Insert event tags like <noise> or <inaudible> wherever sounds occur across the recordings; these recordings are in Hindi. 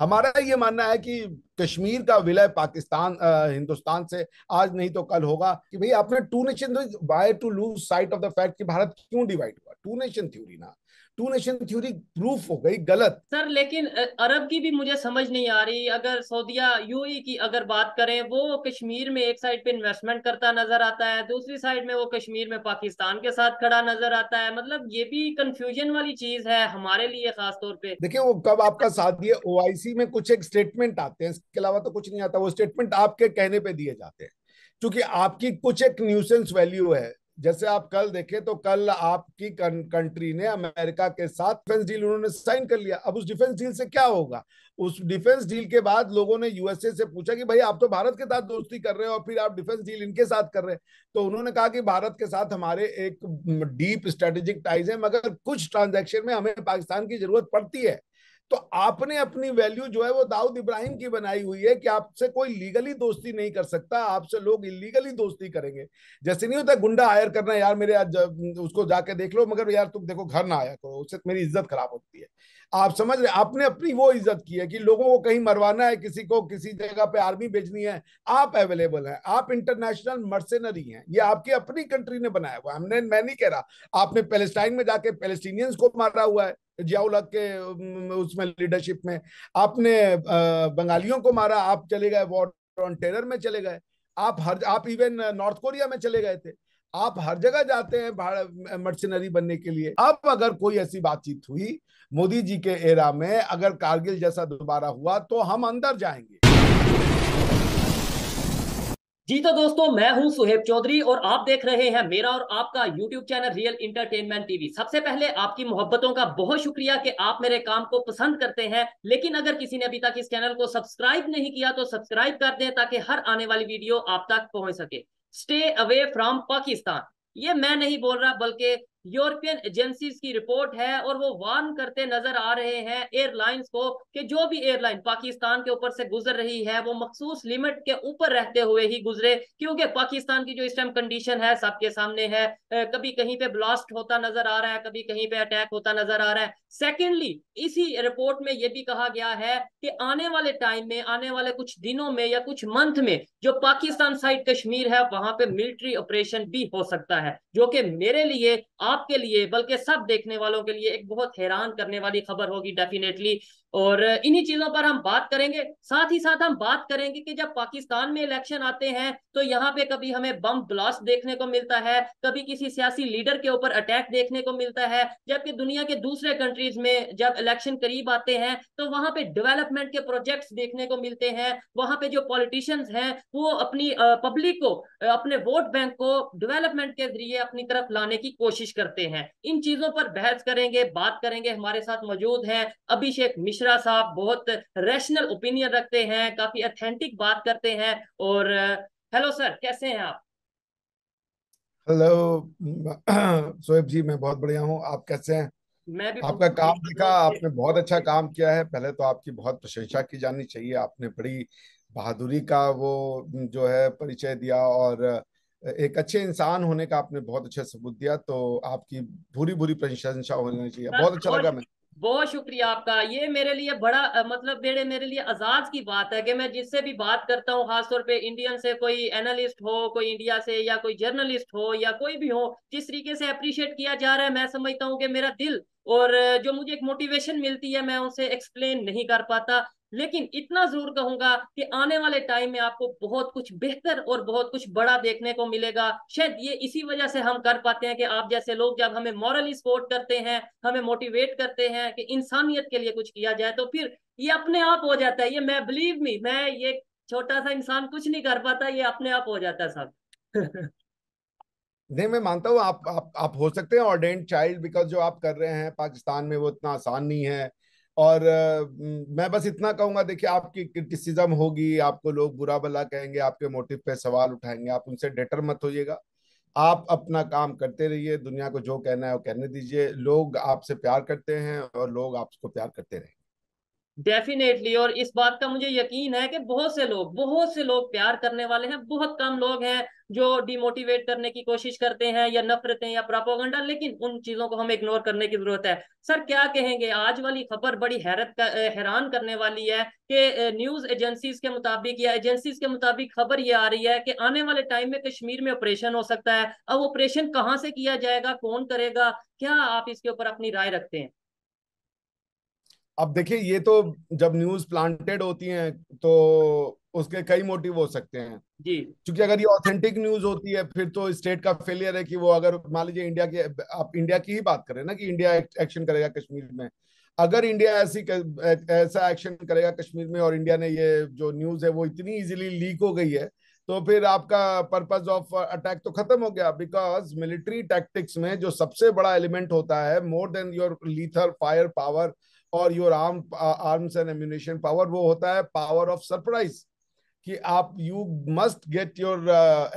हमारा ये मानना है कि कश्मीर का विलय पाकिस्तान हिंदुस्तान से आज नहीं तो कल होगा कि भाई आपने two nation why to lose sight of the fact कि भारत क्यों डिवाइड हुआ टू नेशन थ्योरी ना टू नेशन थ्योरी प्रूफ हो गई गलत सर लेकिन अरब की भी मुझे समझ नहीं आ रही अगर सऊदिया यूई की अगर बात करें वो कश्मीर में एक साइड पे इन्वेस्टमेंट करता नजर आता है दूसरी साइड में वो कश्मीर में पाकिस्तान के साथ खड़ा नजर आता है मतलब ये भी कंफ्यूजन वाली चीज है हमारे लिए खास तौर पे वो कब आपका साथ आई सी में कुछ एक स्टेटमेंट आते हैं इसके अलावा तो कुछ नहीं आता वो स्टेटमेंट आपके कहने पर दिए जाते हैं क्योंकि आपकी कुछ एक न्यूसेंस वैल्यू है जैसे आप कल देखें तो कल आपकी कंट्री ने अमेरिका के साथ डिफेंस डील उन्होंने साइन कर लिया अब उस डिफेंस डील से क्या होगा उस डिफेंस डील के बाद लोगों ने यूएसए से पूछा कि भाई आप तो भारत के साथ दोस्ती कर रहे हो और फिर आप डिफेंस डील इनके साथ कर रहे हैं तो उन्होंने कहा कि भारत के साथ हमारे एक डीप स्ट्रेटेजिक टाइज है मगर कुछ ट्रांजेक्शन में हमें पाकिस्तान की जरूरत पड़ती है तो आपने अपनी वैल्यू जो है वो दाऊद इब्राहिम की बनाई हुई है कि आपसे कोई लीगली दोस्ती नहीं कर सकता आपसे लोग इलीगली दोस्ती करेंगे जैसे नहीं होता गुंडा हायर करना यार मेरे आज उसको जाके देख लो मगर यार तुम देखो घर ना आया करो उससे मेरी इज्जत खराब होती है आप समझ रहे आपने अपनी वो इज्जत की है कि लोगों को कहीं मरवाना है किसी को किसी जगह पे आर्मी भेजनी है आप अवेलेबल हैं आप इंटरनेशनल मर्सेनरी हैं ये आपकी अपनी कंट्री ने बनाया हुआ हमने मैं नहीं कह रहा आपने पेलेस्टाइन में जाके पैलेस्टीनियंस को मारा हुआ है जियाउल के उसमें लीडरशिप में आपने बंगालियों को मारा आप चले गए वॉर ऑन टेरर में चले गए आप हर आप इवन नॉर्थ कोरिया में चले गए थे आप हर जगह जाते हैं मर्सिनरी बनने के लिए अब अगर कोई ऐसी बातचीत हुई मोदी जी के एरा में अगर कारगिल जैसा दोबारा हुआ तो हम अंदर जाएंगे जी तो दोस्तों मैं हूं सुहेब चौधरी और आप देख रहे हैं मेरा और आपका YouTube channel real entertainment TV सबसे पहले आपकी मोहब्बतों का बहुत शुक्रिया कि आप मेरे काम को पसंद करते हैं लेकिन अगर किसी ने अभी तक इस चैनल को सब्सक्राइब नहीं किया तो सब्सक्राइब कर दें ताकि हर आने वाली वीडियो आप तक पहुंच सके स्टे अवे फ्रॉम पाकिस्तान ये मैं नहीं बोल रहा बल्कि यूरोपियन एजेंसीज की रिपोर्ट है और वो वार्न करते नजर आ रहे हैं एयरलाइंस को कि जो भी एयरलाइन पाकिस्तान के ऊपर से गुजर रही है वो मखसूस लिमिट के ऊपर रहते हुए ही गुजरे क्योंकि पाकिस्तान की जो इस टाइम कंडीशन है सबके सामने है कभी कहीं पे ब्लास्ट होता नजर आ रहा है कभी कहीं पे अटैक होता नजर आ रहा है सेकेंडली इसी रिपोर्ट में यह भी कहा गया है कि आने वाले टाइम में आने वाले कुछ दिनों में या कुछ मंथ में जो पाकिस्तान साइड कश्मीर है वहां पे मिलिट्री ऑपरेशन भी हो सकता है जो कि मेरे लिए आप आपके लिए बल्कि सब देखने वालों के लिए एक बहुत हैरान करने वाली खबर होगी डेफिनेटली और इन्हीं चीजों पर हम बात करेंगे साथ ही साथ हम बात करेंगे कि जब पाकिस्तान में इलेक्शन आते हैं तो यहाँ पे कभी हमें बम ब्लास्ट देखने को मिलता है कभी किसी सियासी लीडर के ऊपर अटैक देखने को मिलता है जबकि दुनिया के दूसरे कंट्रीज में जब इलेक्शन करीब आते हैं तो वहां पे डेवलपमेंट के प्रोजेक्ट्स देखने को मिलते हैं वहां पे जो पॉलिटिशियंस हैं वो अपनी पब्लिक को अपने वोट बैंक को डिवेलपमेंट के जरिए अपनी तरफ लाने की कोशिश करते हैं इन चीजों पर बहस करेंगे बात करेंगे हमारे साथ मौजूद है अभिषेक मिश्र मिश्रा साहब बहुत रैशनल ओपिनियन रखते हैं काफी अथेंटिक बात करते हैं और हेलो सर कैसे हैं आप हेलो सोएब जी मैं बहुत बढ़िया हूँ आप कैसे हैं मैं भी आपका काम देखा आपने बहुत अच्छा काम किया है पहले तो आपकी बहुत प्रशंसा की जानी चाहिए आपने बड़ी बहादुरी का वो जो है परिचय दिया और एक अच्छे इंसान होने का आपने बहुत अच्छा सबूत दिया तो आपकी भूरी भूरी प्रशंसा होनी चाहिए बहुत अच्छा लगा मैं बहुत शुक्रिया आपका ये मेरे लिए बड़ा मतलब मेरे मेरे लिए आजाद की बात है कि मैं जिससे भी बात करता हूँ खासतौर पे इंडियन से कोई एनालिस्ट हो कोई इंडिया से या कोई जर्नलिस्ट हो या कोई भी हो जिस तरीके से अप्रिशिएट किया जा रहा है मैं समझता हूँ कि मेरा दिल और जो मुझे एक मोटिवेशन मिलती है मैं उसे एक्सप्लेन नहीं कर पाता लेकिन इतना जरूर कहूंगा कि आने वाले टाइम में आपको बहुत कुछ बेहतर और बहुत कुछ बड़ा देखने को मिलेगा शायद ये इसी वजह से हम कर पाते हैं कि आप जैसे लोग जब हमें मॉरली सपोर्ट करते हैं हमें मोटिवेट करते हैं कि इंसानियत के लिए कुछ किया जाए तो फिर ये अपने आप हो जाता है ये मैं बिलीव मी मैं ये छोटा सा इंसान कुछ नहीं कर पाता ये अपने आप हो जाता है सब <laughs> नहीं मैं मानता हूँ आप, आप आप हो सकते हैं ऑर्डेंट चाइल्ड बिकॉज जो आप कर रहे हैं पाकिस्तान में वो इतना आसान नहीं है और मैं बस इतना कहूंगा देखिए आपकी क्रिटिसिज्म होगी आपको लोग बुरा भला कहेंगे आपके मोटिव पे सवाल उठाएंगे आप उनसे डेटर मत होइएगा आप अपना काम करते रहिए दुनिया को जो कहना है वो कहने दीजिए लोग आपसे प्यार करते हैं और लोग आपको प्यार करते रहेंगे डेफिनेटली और इस बात का मुझे यकीन है कि बहुत से लोग बहुत से लोग प्यार करने वाले हैं बहुत कम लोग हैं जो डिमोटिवेट करने की कोशिश करते हैं या नफरतें या प्रापोगंडा लेकिन उन चीजों को हमें इग्नोर करने की जरूरत है सर क्या कहेंगे आज वाली खबर बड़ी हैरत का हैरान करने वाली है कि न्यूज एजेंसीज के मुताबिक या एजेंसीज के मुताबिक खबर ये आ रही है कि आने वाले टाइम में कश्मीर में ऑपरेशन हो सकता है अब ऑपरेशन कहाँ से किया जाएगा कौन करेगा क्या आप इसके ऊपर अपनी राय रखते हैं अब देखिए ये तो जब न्यूज प्लांटेड होती है तो उसके कई मोटिव हो सकते हैं जी क्योंकि अगर ये ऑथेंटिक न्यूज होती है फिर तो स्टेट का फेलियर है कि वो अगर मान लीजिए इंडिया की आप इंडिया की ही बात करें ना कि इंडिया एक्शन करेगा कश्मीर में अगर इंडिया ऐसी ऐसा एक्शन करेगा कश्मीर में और इंडिया ने ये जो न्यूज है वो इतनी इजीली लीक हो गई है तो फिर आपका पर्पज ऑफ अटैक तो खत्म हो गया बिकॉज मिलिट्री टैक्टिक्स में जो सबसे बड़ा एलिमेंट होता है more than your lethal fire power और your arm arms and ammunition power वो होता है पावर ऑफ सरप्राइज कि आप you must get your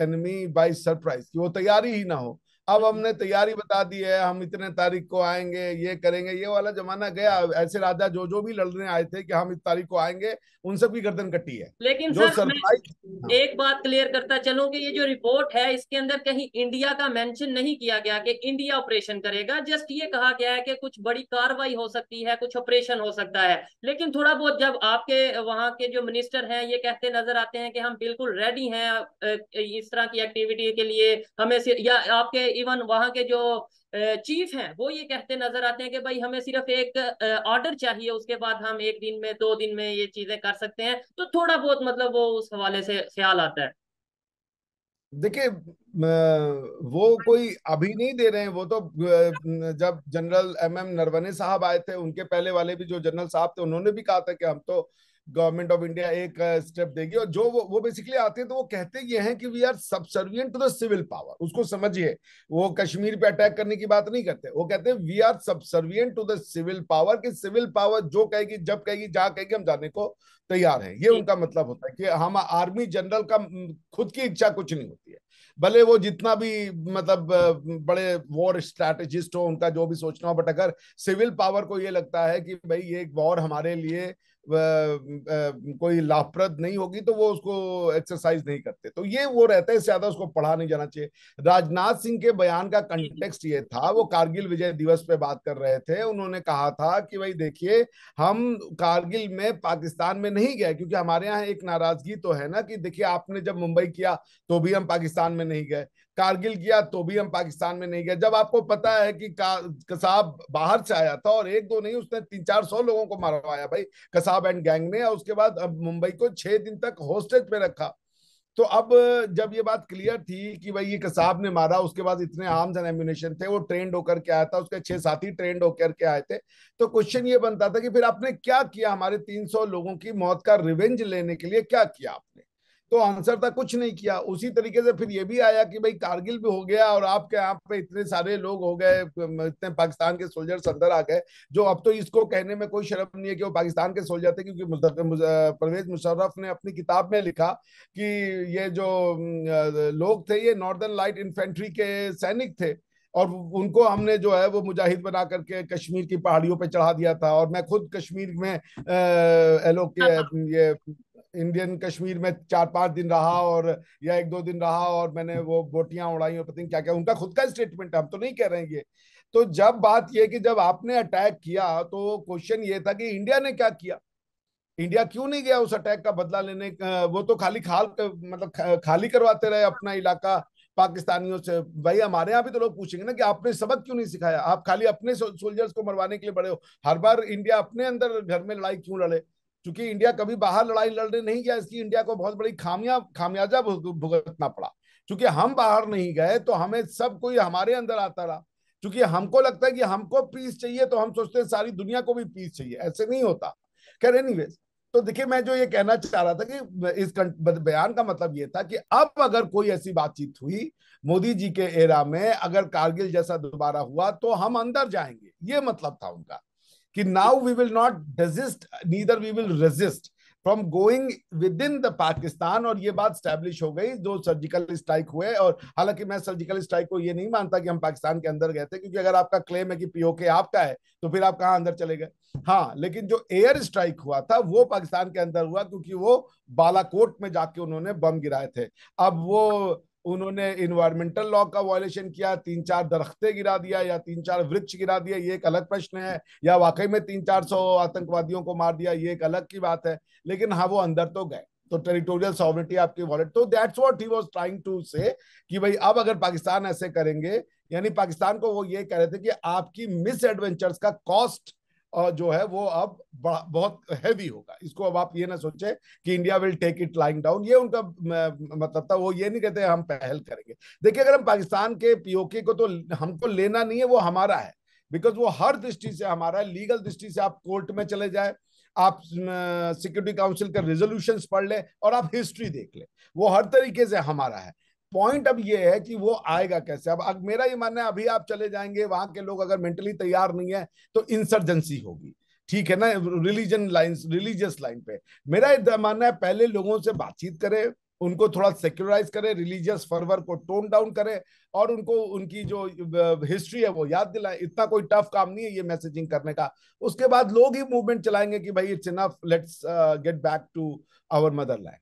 enemy by surprise कि वो तैयारी ही ना हो अब हमने तैयारी बता दी है हम इतने तारीख को आएंगे ये करेंगे ये वाला जमाना गया ऐसे राजा जो जो भी लड़ने आए थे कि हम इस तारीख को आएंगे उन सब की गर्दन कटी है लेकिन जो सर मैं एक बात क्लियर करता चलूं कि ये जो रिपोर्ट है इसके अंदर कहीं इंडिया का मेंशन नहीं किया गया कि इंडिया ऑपरेशन करेगा जस्ट ये कहा गया है कि कुछ बड़ी कार्रवाई हो सकती है कुछ ऑपरेशन हो सकता है लेकिन थोड़ा बहुत जब आपके वहाँ के जो मिनिस्टर है ये कहते नजर आते हैं कि हम बिल्कुल रेडी है इस तरह की एक्टिविटी के लिए हमें या आपके इवन वहाँ के जो चीफ हैं वो ये कहते नजर आते हैं कि भाई हमें सिर्फ एक ऑर्डर चाहिए उसके बाद हम एक दिन में दो दिन में ये चीजें कर सकते हैं तो थोड़ा बहुत मतलब वो उस हवाले से ख्याल आता है देखिए वो कोई अभी नहीं दे रहे हैं वो तो जब जनरल एमएम एम नरवने साहब आए थे उनके पहले वाले भी जो जनरल साहब थे उन्होंने भी कहा था कि हम तो गवर्नमेंट ऑफ इंडिया एक स्टेप देगी और जो वो वो बेसिकली आते हैं तो वो कहते ये हैं कि we are subservient to the civil power उसको समझिए वो कश्मीर पे अटैक करने की बात नहीं करते वो कहते हैं we are subservient to the civil power कि सिविल पावर जो कहेगी जब कहेगी जहां कहेगी हम जाने को तैयार है ये उनका मतलब होता है कि हम आर्मी जनरल का खुद की इच्छा कुछ नहीं होती है भले वो जितना भी मतलब बड़े वॉर स्ट्रेटेजिस्ट हो उनका जो भी सोचना हो बट अगर सिविल पावर को ये लगता है कि भाई ये वॉर हमारे लिए कोई लाभप्रद नहीं होगी तो वो उसको एक्सरसाइज नहीं करते तो ये वो रहता है ज्यादा उसको पढ़ा नहीं जाना चाहिए राजनाथ सिंह के बयान का कंटेक्स्ट ये था वो कारगिल विजय दिवस पे बात कर रहे थे उन्होंने कहा था कि भाई देखिए हम कारगिल में पाकिस्तान में नहीं गए क्योंकि हमारे यहाँ एक नाराजगी तो है ना कि देखिए आपने जब मुंबई किया तो भी हम पाकिस्तान में नहीं गए कारगिल किया तो भी हम पाकिस्तान में नहीं गए जब आपको पता है कि कसाब बाहर से आया था और एक दो नहीं उसने तीन चार सौ लोगों को मारवाया भाई कसाब एंड गैंग ने और उसके बाद अब मुंबई को छह दिन तक होस्टेज पे रखा तो अब जब ये बात क्लियर थी कि भाई ये कसाब ने मारा उसके बाद इतने आर्म्स एंड एम्यूनेशन थे वो ट्रेंड होकर के आया था उसके छह साथी ट्रेंड होकर के आए थे तो क्वेश्चन ये बनता था कि फिर आपने क्या किया हमारे 300 लोगों की मौत का रिवेंज लेने के लिए क्या किया आपने तो आंसर था कुछ नहीं किया उसी तरीके से फिर ये भी आया कि भाई कारगिल भी हो गया और आपके यहाँ पे इतने सारे लोग हो गए इतने पाकिस्तान के सोल्जर अंदर आ गए जो अब तो इसको कहने में कोई शर्म नहीं है कि वो पाकिस्तान के सोल्जर थे क्योंकि परवेज मुशर्रफ ने अपनी किताब में लिखा कि ये जो लोग थे ये नॉर्दर्न लाइट इन्फेंट्री के सैनिक थे और उनको हमने जो है वो मुजाहिद बना करके कश्मीर की पहाड़ियों पे चढ़ा दिया था और मैं खुद कश्मीर में एलो के हाँ, हाँ। ये इंडियन कश्मीर में चार पांच दिन रहा और या एक दो दिन रहा और मैंने वो बोटियां उड़ाई और पता क्या क्या उनका खुद का स्टेटमेंट है हम तो नहीं कह रहे हैं ये तो जब बात यह कि जब आपने अटैक किया तो क्वेश्चन ये था कि इंडिया ने क्या किया इंडिया क्यों नहीं गया उस अटैक का बदला लेने वो तो खाली खाल मतलब खाली करवाते रहे अपना इलाका पाकिस्तानियों से भाई हमारे यहाँ भी तो लोग पूछेंगे ना कि आपने सबक क्यों नहीं सिखाया आप खाली अपने सोल्जर्स को मरवाने के लिए बड़े हो हर बार इंडिया अपने अंदर घर में लड़ाई क्यों लड़े चूंकि इंडिया कभी बाहर लड़ाई लड़ने नहीं गया इसकी इंडिया को बहुत बड़ी खामिया खामियाजा भुगतना पड़ा चूंकि हम बाहर नहीं गए तो हमें सब कोई हमारे अंदर आता रहा चूंकि हमको लगता है कि हमको पीस चाहिए तो हम सोचते हैं सारी दुनिया को भी पीस चाहिए ऐसे नहीं होता खैर एनी तो देखिए मैं जो ये कहना चाह रहा था कि इस बयान का मतलब ये था कि अब अगर कोई ऐसी बातचीत हुई मोदी जी के एरा में अगर कारगिल जैसा दोबारा हुआ तो हम अंदर जाएंगे ये मतलब था उनका कि now we will not resist neither we will resist from going within the Pakistan और ये बात स्टैब्लिश हो गई जो सर्जिकल स्ट्राइक हुए और हालांकि मैं सर्जिकल स्ट्राइक को ये नहीं मानता कि हम पाकिस्तान के अंदर गए थे क्योंकि अगर आपका क्लेम है कि पीओके आपका है तो फिर आप कहाँ अंदर चले गए हाँ लेकिन जो एयर स्ट्राइक हुआ था वो पाकिस्तान के अंदर हुआ क्योंकि वो बालाकोट में जाके उन्होंने बम गिराए थे अब वो उन्होंने इन्वायरमेंटल लॉ का वायलेशन किया तीन चार दरख्ते गिरा दिया या तीन चार वृक्ष गिरा दिया ये एक अलग प्रश्न है या वाकई में तीन चार सौ आतंकवादियों को मार दिया ये एक अलग की बात है लेकिन हाँ वो अंदर तो गए तो टेरिटोरियल सॉवरिटी आपकी वॉलेट तो that's what he was trying to say कि भाई अब अगर पाकिस्तान ऐसे करेंगे यानी पाकिस्तान को वो ये कह रहे थे कि आपकी मिस एडवेंचर्स का कॉस्ट जो है वो अब बहुत हैवी होगा इसको अब आप ये ना सोचे कि India will take it lying down ये उनका मतलब था वो ये नहीं कहते हम पहल करेंगे देखिए अगर हम पाकिस्तान के पीओके को तो हमको लेना नहीं है वो हमारा है बिकॉज वो हर दृष्टि से हमारा है लीगल दृष्टि से आप कोर्ट में चले जाए आप सिक्योरिटी काउंसिल का रेजोल्यूशन पढ़ ले और आप हिस्ट्री देख ले वो हर तरीके से हमारा है पॉइंट अब ये है कि वो आएगा कैसे अब अब मेरा ये मानना है अभी आप चले जाएंगे वहां के लोग अगर मेंटली तैयार नहीं है तो इंसर्जेंसी होगी ठीक है ना रिलीजन लाइन रिलीजियस लाइन पे मेरा मानना है पहले लोगों से बातचीत करें उनको थोड़ा सेक्युलराइज करें रिलीजियस फर्वर को टोन डाउन करें और उनको उनकी जो हिस्ट्री है वो याद दिलाए इतना कोई टफ काम नहीं है ये मैसेजिंग करने का उसके बाद लोग ही मूवमेंट चलाएंगे कि भाई it's enough let's get back to our motherland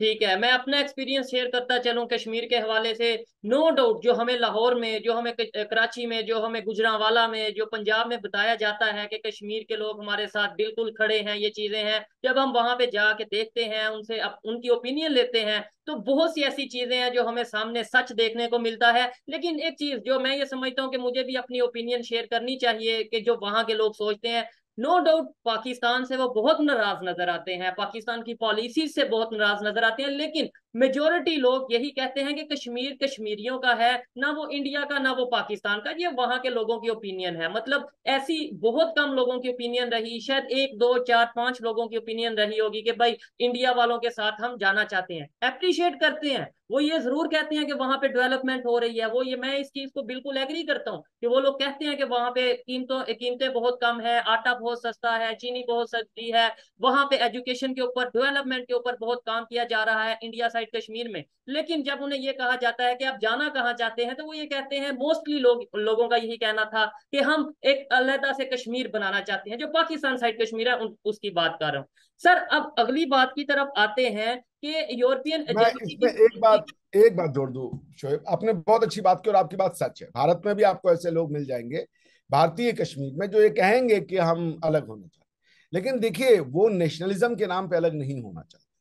ठीक है मैं अपना एक्सपीरियंस शेयर करता चलूं कश्मीर के हवाले से नो no डाउट जो हमें लाहौर में जो हमें कराची में जो हमें गुजरावाला में जो पंजाब में बताया जाता है कि कश्मीर के लोग हमारे साथ बिल्कुल खड़े हैं ये चीज़ें हैं जब हम वहां पे जाके देखते हैं उनसे अप, उनकी ओपिनियन लेते हैं तो बहुत सी ऐसी चीज़ें हैं जो हमें सामने सच देखने को मिलता है लेकिन एक चीज़ जो मैं ये समझता हूँ कि मुझे भी अपनी ओपिनियन शेयर करनी चाहिए कि जो वहां के लोग सोचते हैं नो डाउट पाकिस्तान से वो बहुत नाराज नजर आते हैं पाकिस्तान की पॉलिसी से बहुत नाराज नजर आते हैं लेकिन मेजोरिटी लोग यही कहते हैं कि कश्मीर कश्मीरियों का है ना वो इंडिया का ना वो पाकिस्तान का ये वहां के लोगों की ओपिनियन है मतलब ऐसी बहुत कम लोगों की ओपिनियन रही शायद एक दो चार पांच लोगों की ओपिनियन रही होगी कि भाई इंडिया वालों के साथ हम जाना चाहते हैं अप्रिशिएट करते हैं वो ये जरूर कहते हैं कि वहां पे डेवलपमेंट हो रही है वो ये मैं इस चीज को बिल्कुल एग्री करता हूँ कि वो लोग कहते हैं कि वहां पे कीमतों कीमतें बहुत कम है आटा बहुत सस्ता है चीनी बहुत सस्ती है वहां पे एजुकेशन के ऊपर डेवलपमेंट के ऊपर बहुत काम किया जा रहा है इंडिया साइड साइड कश्मीर में लेकिन जब उन्हें ये कहा जाता है कि आप जाना कहाँ चाहते हैं तो वो ये कहते हैं मोस्टली लोग लोगों का यही कहना था कि हम एक अलहदा से कश्मीर बनाना चाहते हैं जो पाकिस्तान साइड कश्मीर है उन, उसकी बात कर रहा हूँ सर अब अगली बात की तरफ आते हैं कि यूरोपियन एक बात एक बात जोड़ दू शोएब आपने बहुत अच्छी बात की और आपकी बात सच है भारत में भी आपको ऐसे लोग मिल जाएंगे भारतीय कश्मीर में जो ये कहेंगे कि हम अलग होना चाहते लेकिन देखिए वो नेशनलिज्म के नाम पे अलग नहीं होना चाहते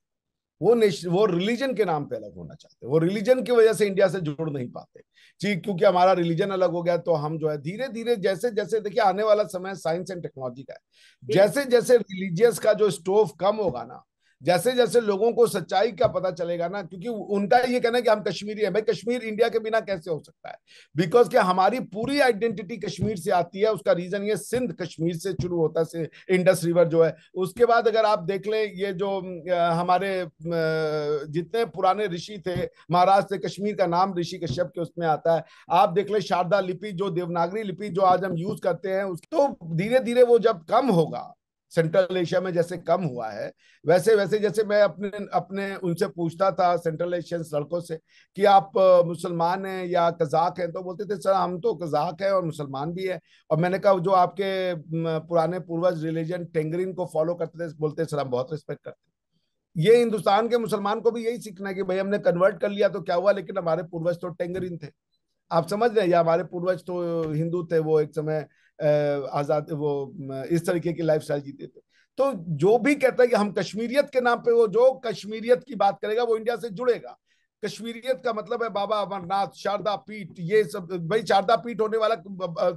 वो वो रिलीजन के नाम पे अलग होना चाहते हैं वो रिलीजन की वजह से इंडिया से जुड़ नहीं पाते जी क्योंकि हमारा रिलीजन अलग हो गया तो हम जो है धीरे धीरे जैसे जैसे देखिए आने वाला समय साइंस एंड टेक्नोलॉजी का है जैसे जैसे रिलीजियस का जो स्टोव कम होगा ना जैसे जैसे लोगों को सच्चाई का पता चलेगा ना क्योंकि उनका ये कहना है कि हम कश्मीरी हैं भाई कश्मीर इंडिया के बिना कैसे हो सकता है बिकॉज क्या हमारी पूरी आइडेंटिटी कश्मीर से आती है उसका रीजन ये सिंध कश्मीर से शुरू होता है इंडस रिवर जो है उसके बाद अगर आप देख लें ये जो हमारे जितने पुराने ऋषि थे महाराष्ट्र से कश्मीर का नाम ऋषि कश्यप के उसमें आता है आप देख लें शारदा लिपि जो देवनागरी लिपि जो आज हम यूज करते हैं उसको तो धीरे धीरे वो जब कम होगा सेंट्रल एशिया में जैसे कम हुआ है वैसे वैसे जैसे मैं अपने अपने उनसे पूछता था सेंट्रल एशियन लड़कों से कि आप मुसलमान हैं या कजाक हैं तो बोलते थे सर हम तो कजाक हैं और मुसलमान भी हैं और मैंने कहा जो आपके पुराने पूर्वज रिलीजन टेंगरिन को फॉलो करते थे बोलते सर हम बहुत रिस्पेक्ट करते ये हिंदुस्तान के मुसलमान को भी यही सीखना है कि भाई हमने कन्वर्ट कर लिया तो क्या हुआ लेकिन हमारे पूर्वज तो टेंगरिन थे आप समझ रहे हैं या हमारे पूर्वज तो हिंदू थे वो एक समय आज़ाद वो इस तरीके की लाइफ स्टाइल जीते थे तो जो भी कहता है कि हम कश्मीरियत के नाम पे वो जो कश्मीरियत की बात करेगा वो इंडिया से जुड़ेगा कश्मीरियत का मतलब है बाबा अमरनाथ शारदा पीठ ये सब भाई शारदा पीठ होने वाला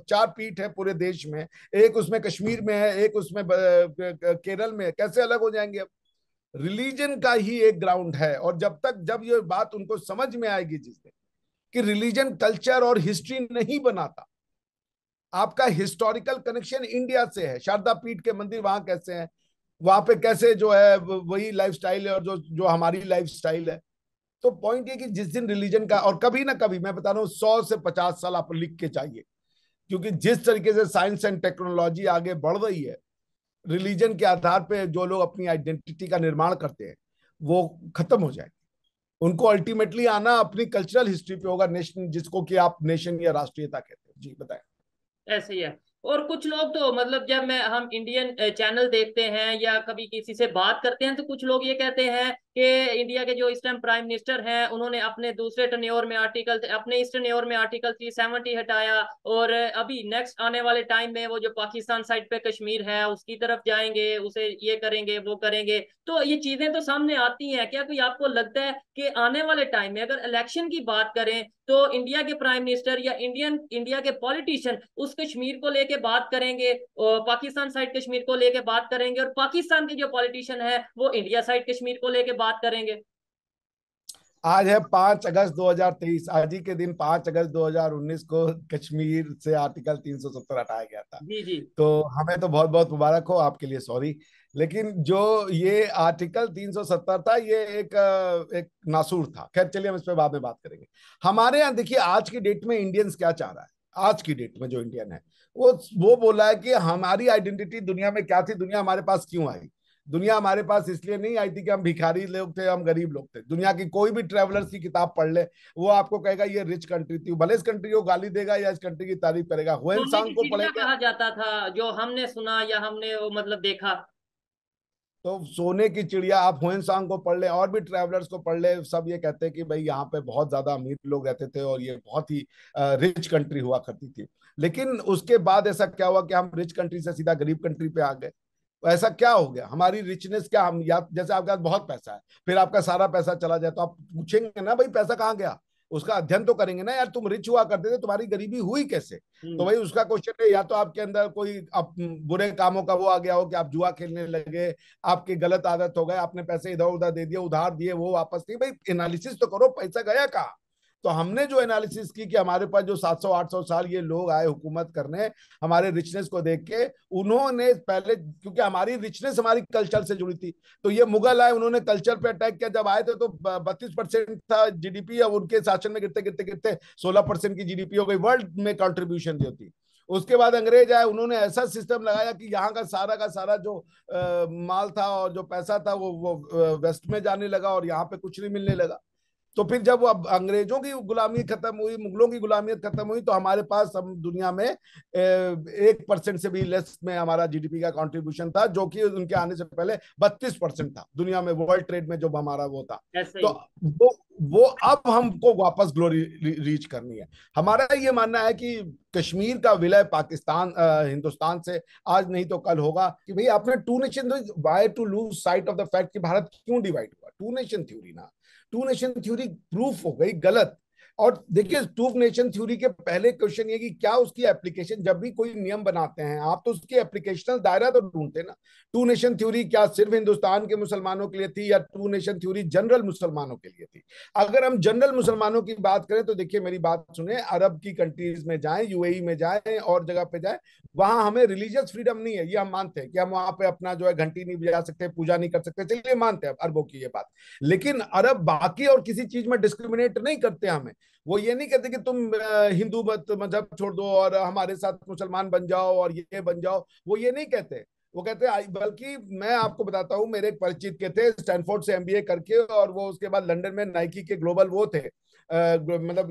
चार पीठ है पूरे देश में एक उसमें कश्मीर में है एक उसमें केरल में है कैसे अलग हो जाएंगे अब रिलीजन का ही एक ग्राउंड है और जब तक जब ये बात उनको समझ में आएगी जिस दिन कि रिलीजन कल्चर और हिस्ट्री नहीं बनाता आपका हिस्टोरिकल कनेक्शन इंडिया से है शारदा पीठ के मंदिर वहां कैसे हैं वहां पे कैसे जो है वही लाइफस्टाइल है और जो जो हमारी लाइफस्टाइल है तो पॉइंट ये कि जिस दिन रिलीजन का और कभी ना कभी मैं बता रहा हूँ सौ से पचास साल आप लिख के चाहिए क्योंकि जिस तरीके से साइंस एंड टेक्नोलॉजी आगे बढ़ रही है रिलीजन के आधार पे जो लोग अपनी आइडेंटिटी का निर्माण करते हैं वो खत्म हो जाएगी उनको अल्टीमेटली आना अपनी कल्चरल हिस्ट्री पे होगा नेशन जिसको कि आप नेशन या राष्ट्रीयता कहते हैं जी बताएं ऐसे ही है और कुछ लोग तो मतलब जब मैं हम इंडियन चैनल देखते हैं या कभी किसी से बात करते हैं तो कुछ लोग ये कहते हैं कि इंडिया के जो इस टाइम प्राइम मिनिस्टर हैं उन्होंने अपने दूसरे टनयोर में आर्टिकल अपने इस टनयोर में आर्टिकल थ्री सेवेंटी हटाया और अभी नेक्स्ट आने वाले टाइम में वो जो पाकिस्तान साइड पे कश्मीर है उसकी तरफ जाएंगे उसे ये करेंगे वो करेंगे तो ये चीजें तो सामने आती हैं क्या कोई आपको लगता है कि आने वाले टाइम में अगर इलेक्शन की बात करें तो इंडिया के प्राइम मिनिस्टर या इंडियन इंडिया के पॉलिटिशियन उस कश्मीर को लेके बात करेंगे पाकिस्तान साइड कश्मीर को लेके बात करेंगे और पाकिस्तान के जो पॉलिटिशियन है वो इंडिया साइड कश्मीर को लेके बात करेंगे आज है पांच अगस्त 2023 आज ही के दिन पांच अगस्त 2019 को कश्मीर से आर्टिकल 370 हटाया गया था जी जी तो हमें तो बहुत बहुत मुबारक हो आपके लिए सॉरी लेकिन जो ये आर्टिकल 370 था ये एक एक नासूर था खैर चलिए हम इस पर बाद में बात करेंगे हमारे यहाँ देखिए आज की डेट में इंडियंस क्या चाह रहा है आज की डेट में जो इंडियन है वो वो बोला है कि हमारी आइडेंटिटी दुनिया में क्या थी दुनिया हमारे पास क्यों आई दुनिया हमारे पास इसलिए नहीं आई थी कि हम भिखारी लोग थे हम गरीब लोग थे दुनिया की कोई भी ट्रेवलर्स की किताब पढ़ ले वो आपको कहेगा ये रिच कंट्री थी भले इस कंट्री को गाली देगा या इस कंट्री की तारीफ करेगा वो इंसान को पढ़ेगा कहा जाता था जो हमने सुना या हमने वो मतलब देखा तो सोने की चिड़िया आप हुए सांग को पढ़ लें और भी ट्रैवलर्स को पढ़ ले सब ये कहते हैं कि भाई यहाँ पे बहुत ज़्यादा अमीर लोग रहते थे और ये बहुत ही रिच कंट्री हुआ करती थी लेकिन उसके बाद ऐसा क्या हुआ कि हम रिच कंट्री से सीधा गरीब कंट्री पे आ गए तो ऐसा क्या हो गया हमारी रिचनेस क्या हम या जैसे आपके पास बहुत पैसा है फिर आपका सारा पैसा चला जाए तो आप पूछेंगे ना भाई पैसा कहाँ गया उसका अध्ययन तो करेंगे ना यार तुम रिच हुआ करते थे तुम्हारी गरीबी हुई कैसे तो हम्म। भाई उसका क्वेश्चन है या तो आपके अंदर कोई आप बुरे कामों का वो आ गया हो कि आप जुआ खेलने लगे आपकी गलत आदत हो गए आपने पैसे इधर उधर दे दिए उधार दिए वो वापस नहीं भाई एनालिसिस तो करो पैसा गया कहाँ तो हमने जो एनालिसिस की कि हमारे पास जो 700-800 साल ये लोग आए हुकूमत करने हमारे रिचनेस को देख के उन्होंने पहले क्योंकि हमारी रिचनेस हमारी कल्चर से जुड़ी थी तो ये मुगल आए उन्होंने कल्चर पे अटैक किया जब आए थे तो बत्तीस परसेंट था जीडीपी और उनके शासन में गिरते गिरते गिरते सोलह परसेंट की जीडीपी हो गई वर्ल्ड में कॉन्ट्रीब्यूशन जो थी उसके बाद अंग्रेज आए उन्होंने ऐसा सिस्टम लगाया कि यहाँ का सारा का सारा जो आ, माल था और जो पैसा था वो वो वेस्ट में जाने लगा और यहाँ पे कुछ नहीं मिलने लगा तो फिर जब अब अंग्रेजों की गुलामी खत्म हुई मुगलों की गुलामी खत्म हुई तो हमारे पास हम दुनिया में एक परसेंट से भी लेस में हमारा जीडीपी का कंट्रीब्यूशन था जो कि उनके आने से पहले बत्तीस परसेंट था दुनिया में वर्ल्ड ट्रेड में जो हमारा वो था तो वो वो अब हमको वापस ग्लोरी रीच करनी है हमारा ये मानना है कि कश्मीर का विलय पाकिस्तान आ, हिंदुस्तान से आज नहीं तो कल होगा कि भाई आपने two nation why to lose sight of the fact कि भारत क्यों डिवाइड हुआ टू नेशन थ्योरी ना टू नेशन थ्योरी प्रूफ हो गई गलत और देखिए टू नेशन थ्योरी के पहले क्वेश्चन ये कि क्या उसकी एप्लीकेशन जब भी कोई नियम बनाते हैं आप तो उसकी एप्लीकेशनल दायरा तो ढूंढते ना टू नेशन थ्योरी क्या सिर्फ हिंदुस्तान के मुसलमानों के लिए थी या टू नेशन थ्योरी जनरल मुसलमानों के लिए थी अगर हम जनरल मुसलमानों की बात करें तो देखिये मेरी बात सुने अरब की कंट्रीज में जाए यू e में जाए और जगह पे जाए वहां हमें रिलीजियस फ्रीडम नहीं है ये हम मानते हैं कि हम वहां पे अपना जो है घंटी नहीं बजा सकते पूजा नहीं कर सकते चलिए मानते हैं अरबों की ये बात लेकिन अरब बाकी और किसी चीज में डिस्क्रिमिनेट नहीं करते हमें वो ये नहीं कहते कि तुम हिंदू मत मजहब छोड़ दो और हमारे साथ मुसलमान बन जाओ और ये बन जाओ वो ये नहीं कहते वो कहते हैं बल्कि मैं आपको बताता हूँ मेरे एक परिचित के थे स्टैनफोर्ड से एमबीए करके और वो उसके बाद लंदन में नाइकी के ग्लोबल वो थे मतलब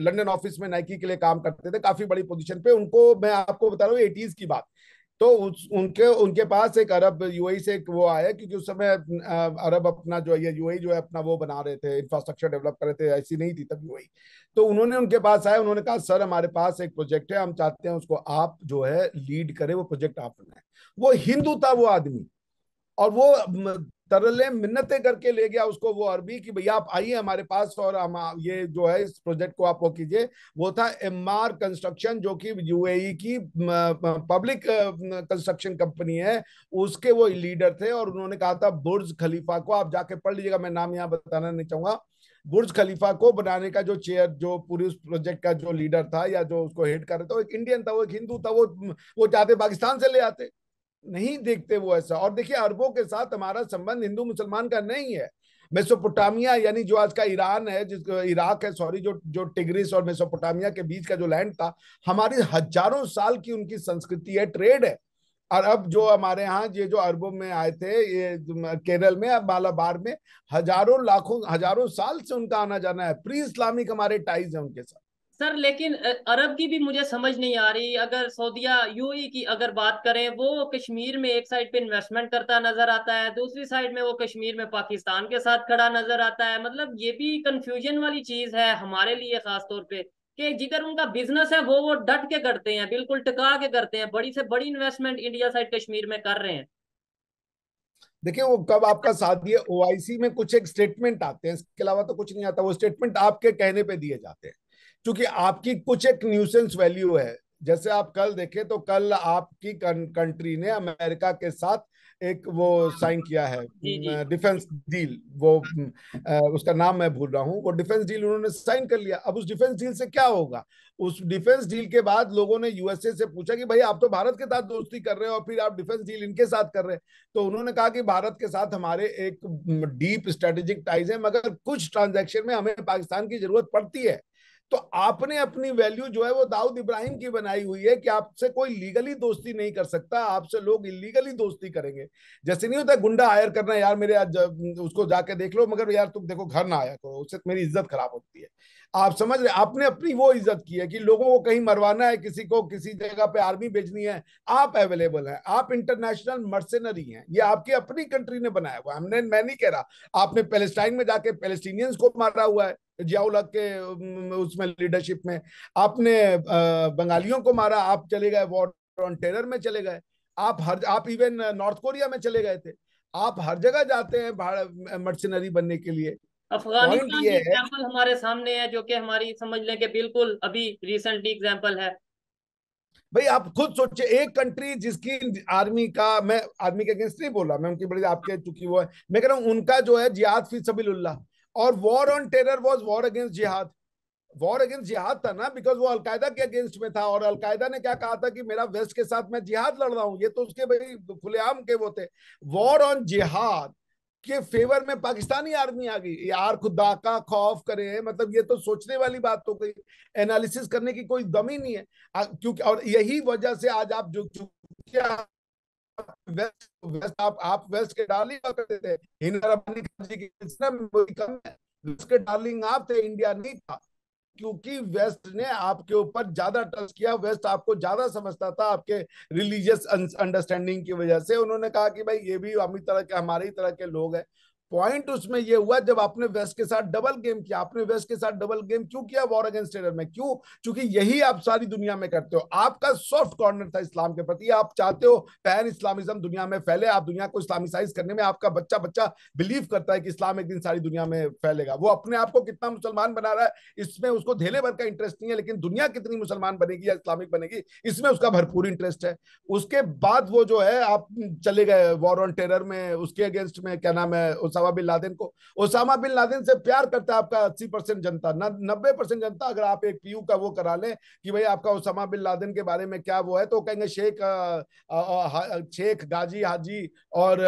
लंदन ऑफिस में नाइकी के लिए काम करते थे काफी बड़ी पोजीशन पे उनको मैं आपको बता रहा हूँ एटीज की बात तो उस, उनके उनके पास एक अरब यूएई e से एक वो आया क्योंकि उस समय अरब अपना जो है यूएई e जो है अपना वो बना रहे थे इंफ्रास्ट्रक्चर डेवलप कर रहे थे ऐसी नहीं थी तब यूएई e तो उन्होंने उनके पास आया उन्होंने कहा सर हमारे पास एक प्रोजेक्ट है हम चाहते हैं उसको आप जो है लीड करें वो प्रोजेक्ट आप बनाए वो हिंदू था वो आदमी और वो तरले मिन्नतें करके ले गया उसको वो अरबी कि भैया आप आइए हमारे पास और हम ये जो है इस प्रोजेक्ट को आप वो कीजिए वो था एम आर कंस्ट्रक्शन जो कि यूएई e की पब्लिक कंस्ट्रक्शन कंपनी है उसके वो लीडर थे और उन्होंने कहा था बुर्ज खलीफा को आप जाके पढ़ लीजिएगा मैं नाम यहाँ बताना नहीं चाहूंगा बुर्ज खलीफा को बनाने का जो चेयर जो पूरी उस प्रोजेक्ट का जो लीडर था या जो उसको हेड कर रहे थे वो एक इंडियन था वो एक हिंदू था वो वो चाहते पाकिस्तान से ले आते नहीं देखते वो ऐसा और देखिए अरबों के साथ हमारा संबंध हिंदू मुसलमान का नहीं है मेसोपोटामिया यानी जो आज का ईरान है जिस इराक है सॉरी जो जो टिग्रिस और मेसोपोटामिया के बीच का जो लैंड था हमारी हजारों साल की उनकी संस्कृति है ट्रेड है और अब जो हमारे यहाँ ये जो अरबों में आए थे ये केरल में अब मालाबार में हजारों लाखों हजारों साल से उनका आना जाना है प्री इस्लामिक हमारे टाइज है उनके साथ सर लेकिन अरब की भी मुझे समझ नहीं आ रही अगर सऊदिया यूएई की अगर बात करें वो कश्मीर में एक साइड पे इन्वेस्टमेंट करता नजर आता है दूसरी साइड में वो कश्मीर में पाकिस्तान के साथ खड़ा नजर आता है मतलब ये भी कंफ्यूजन वाली चीज है हमारे लिए खास तौर पे कि जिधर उनका बिजनेस है वो वो डट के करते हैं बिल्कुल टिका के करते हैं बड़ी से बड़ी इन्वेस्टमेंट इंडिया साइड कश्मीर में कर रहे हैं देखिए वो कब आपका साथ दिए ओआईसी में कुछ एक स्टेटमेंट आते हैं इसके अलावा तो कुछ नहीं आता वो स्टेटमेंट आपके कहने पे दिए जाते हैं क्योंकि आपकी कुछ एक न्यूसेंस वैल्यू है जैसे आप कल देखे तो कल आपकी कंट्री ने अमेरिका के साथ एक वो साइन किया है डिफेंस डील वो उसका नाम मैं भूल रहा हूँ वो डिफेंस डील उन्होंने साइन कर लिया अब उस डिफेंस डील से क्या होगा उस डिफेंस डील के बाद लोगों ने यूएसए से पूछा कि भाई आप तो भारत के साथ दोस्ती कर रहे हो और फिर आप डिफेंस डील इनके साथ कर रहे हैं तो उन्होंने कहा कि भारत के साथ हमारे एक डीप स्ट्रेटेजिक टाइज है मगर कुछ ट्रांजेक्शन में हमें पाकिस्तान की जरूरत पड़ती है तो आपने अपनी वैल्यू जो है वो दाऊद इब्राहिम की बनाई हुई है कि आपसे कोई लीगली दोस्ती नहीं कर सकता आपसे लोग इलीगली दोस्ती करेंगे जैसे नहीं होता गुंडा हायर करना यार मेरे आज उसको जाके देख लो मगर यार तुम देखो घर ना आया करो उससे मेरी इज्जत खराब होती है आप समझ रहे आपने अपनी वो इज्जत की है कि लोगों को कहीं मरवाना है किसी को किसी जगह पे आर्मी भेजनी है आप अवेलेबल हैं आप इंटरनेशनल मर्सेनरी हैं ये आपकी अपनी कंट्री ने बनाया हुआ हमने मैं नहीं कह रहा आपने पेलेस्टाइन में जाके पेलेस्टीनियंस को मारा हुआ है जियाउल हक के उसमें लीडरशिप में आपने बंगालियों को मारा आप चले गए वॉर ऑन टेरर में चले गए आप हर आप इवन नॉर्थ कोरिया में चले गए थे आप हर जगह जाते हैं मर्सनरी बनने के लिए अफगानिस्तान की एग्जाम्पल हमारे सामने है जो कि हमारी समझ लें कि बिल्कुल अभी रिसेंटली एग्जाम्पल है भाई आप खुद सोचे एक कंट्री जिसकी आर्मी का मैं आर्मी के अगेंस्ट नहीं बोला मैं उनकी बड़ी आपके चुकी वो है मैं कह रहा हूँ उनका जो है जिहाद फी सबील्ला और war on terror was war against जिहाद वॉर अगेंस्ट जिहाद था ना बिकॉज वो अलकायदा के अगेंस्ट में था और अलकायदा ने क्या कहा था कि मेरा वेस्ट के साथ मैं जिहाद लड़ रहा हूँ ये तो उसके भाई खुलेआम के वो थे वॉर ऑन जिहाद के फेवर में पाकिस्तानी आर्मी आ गई यार खुदा का खौफ करे मतलब ये तो सोचने वाली बात हो गई एनालिसिस करने की कोई दम ही नहीं है क्योंकि और यही वजह से आज आप जो वेस्ट वेस्ट आप आप वेस्ट के डार्लिंग करते थे हिंदर अपनी कम है वेस्ट के डार्लिंग आप थे इंडिया नहीं था क्योंकि वेस्ट ने आपके ऊपर ज्यादा टच किया वेस्ट आपको ज्यादा समझता था आपके रिलीजियस अंडरस्टैंडिंग की वजह से उन्होंने कहा कि भाई ये भी हम तरह के हमारे ही तरह के लोग हैं पॉइंट उसमें ये हुआ जब आपने वेस्ट के साथ डबल गेम किया आपने वेस्ट के साथ डबल गेम क्यों किया वॉर अगेंस्ट टेरर में क्यों क्योंकि यही आप सारी दुनिया में करते हो आपका सॉफ्ट कॉर्नर था इस्लाम के प्रति आप चाहते हो पैन इस्लामिज्म दुनिया में फैले आप दुनिया को इस्लामिसाइज करने में आपका बच्चा बच्चा बिलीव करता है कि इस्लाम एक दिन सारी दुनिया में फैलेगा वो अपने आप को कितना मुसलमान बना रहा है इसमें उसको धेले भर का इंटरेस्ट नहीं है लेकिन दुनिया कितनी मुसलमान बनेगी या इस्लामिक बनेगी इसमें उसका भरपूर इंटरेस्ट है उसके बाद वो जो है आप चले गए वॉर ऑन टेरर में उसके अगेंस्ट में क्या नाम है उसामा बिन लादेन को उसामा बिन लादेन से प्यार करता है आपका अस्सी परसेंट जनता नब्बे परसेंट जनता अगर आप एक पीयू का वो करा लें कि भाई आपका उसामा बिन लादेन के बारे में क्या वो है तो कहेंगे शेख शेख गाजी हाजी और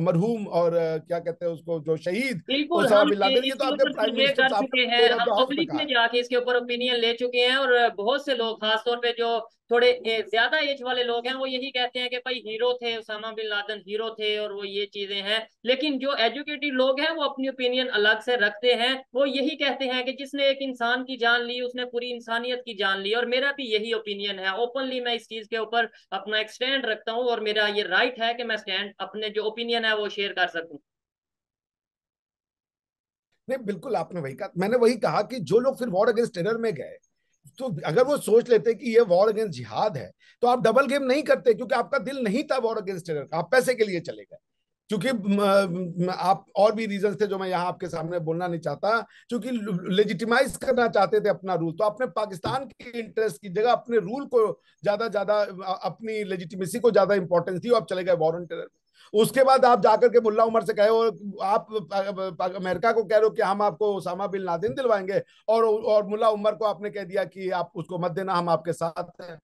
मरहूम और क्या कहते हैं उसको जो शहीद उसामा बिन लादेन ये तो आपके प्राइम मिनिस्टर साहब के तो ऊपर ओपिनियन ले चुके हैं और बहुत से लोग खासतौर पर जो थोड़े ज्यादा एज वाले लोग हैं वो यही कहते हैं कि भाई हीरो थे उसामा बिन लादन हीरो थे और वो ये चीजें हैं लेकिन जो एजुकेटेड लोग हैं वो अपनी ओपिनियन अलग से रखते हैं वो यही कहते हैं कि जिसने एक इंसान की जान ली उसने पूरी इंसानियत की जान ली और मेरा भी यही ओपिनियन है ओपनली मैं इस चीज के ऊपर अपना एक स्टैंड रखता हूँ और मेरा ये राइट है कि मैं स्टैंड अपने जो ओपिनियन है वो शेयर कर सकूँ नहीं बिल्कुल आपने वही कहा मैंने वही कहा कि जो लोग फिर वॉर अगेंस्ट टेरर में गए तो अगर वो सोच लेते कि ये वॉर अगेंस्ट जिहाद है तो आप डबल गेम नहीं करते क्योंकि आपका दिल नहीं था वॉर अगेंस्ट टेरर का आप पैसे के लिए चले गए क्योंकि आप और भी रीजन थे जो मैं यहाँ आपके सामने बोलना नहीं चाहता क्योंकि लेजिटिमाइज करना चाहते थे अपना रूल तो आपने पाकिस्तान के इंटरेस्ट की जगह अपने रूल को ज्यादा ज्यादा अपनी लेजिटिमेसी को ज्यादा इंपॉर्टेंस दी और आप चले गए वॉर टेरर उसके बाद आप जाकर के मुल्ला उमर से कहे हो आप अमेरिका को कह रहे हो कि हम आपको उसामा बिन नादिन दिलवाएंगे और और मुल्ला उमर को आपने कह दिया कि आप उसको मत देना हम आपके साथ हैं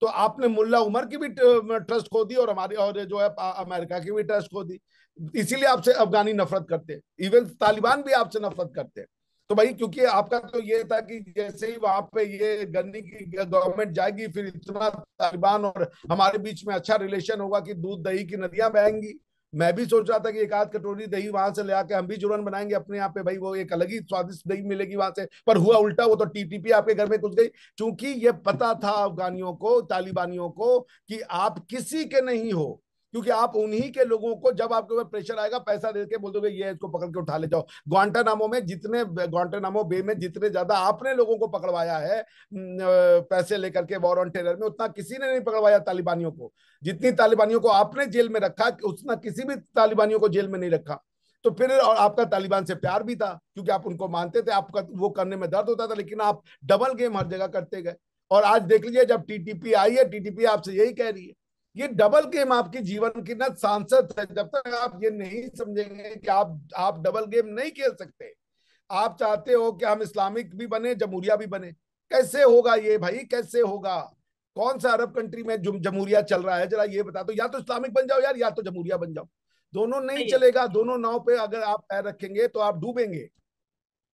तो आपने मुल्ला उमर की भी ट्रस्ट खो दी और हमारे और जो है अमेरिका की भी ट्रस्ट खो दी इसीलिए आपसे अफगानी नफरत करते इवन तालिबान भी आपसे नफरत करते हैं तो भाई क्योंकि आपका तो ये था कि जैसे ही वहां पे ये गन्नी की गवर्नमेंट जाएगी फिर इतना तालिबान और हमारे बीच में अच्छा रिलेशन होगा कि दूध दही की नदियां बहेंगी मैं भी सोच रहा था कि एक आध कटोरी दही वहां से ले आके हम भी जुड़न बनाएंगे अपने यहाँ पे भाई वो एक अलग ही स्वादिष्ट दही मिलेगी वहां से पर हुआ उल्टा वो तो टीटीपी आपके घर में घुस गई क्योंकि ये पता था अफगानियों को तालिबानियों को कि आप किसी के नहीं हो क्योंकि आप उन्हीं के लोगों को जब आपके ऊपर प्रेशर आएगा पैसा देके बोल दोगे ये इसको पकड़ के उठा ले जाओ नामो में जितने नामो बे में जितने ज्यादा आपने लोगों को पकड़वाया है पैसे लेकर के वॉर ऑन टेरर में उतना किसी ने नहीं पकड़वाया तालिबानियों को जितनी तालिबानियों को आपने जेल में रखा उतना किसी भी तालिबानियों को जेल में नहीं रखा तो फिर और आपका तालिबान से प्यार भी था क्योंकि आप उनको मानते थे आपका वो करने में दर्द होता था लेकिन आप डबल गेम हर जगह करते गए और आज देख लीजिए जब टीटीपी आई है टीटीपी आपसे यही कह रही है ये डबल गेम आपके जीवन की ना सांसद है जब तक आप ये नहीं समझेंगे कि आप आप डबल गेम नहीं खेल सकते आप चाहते हो कि हम इस्लामिक भी बने जमहूरिया भी बने कैसे होगा ये भाई कैसे होगा कौन सा अरब कंट्री में जमहूरिया चल रहा है जरा ये बता दो तो, या तो इस्लामिक बन जाओ यार या तो जमहूरिया बन जाओ दोनों नहीं चलेगा दोनों नाव पे अगर आप पैर रखेंगे तो आप डूबेंगे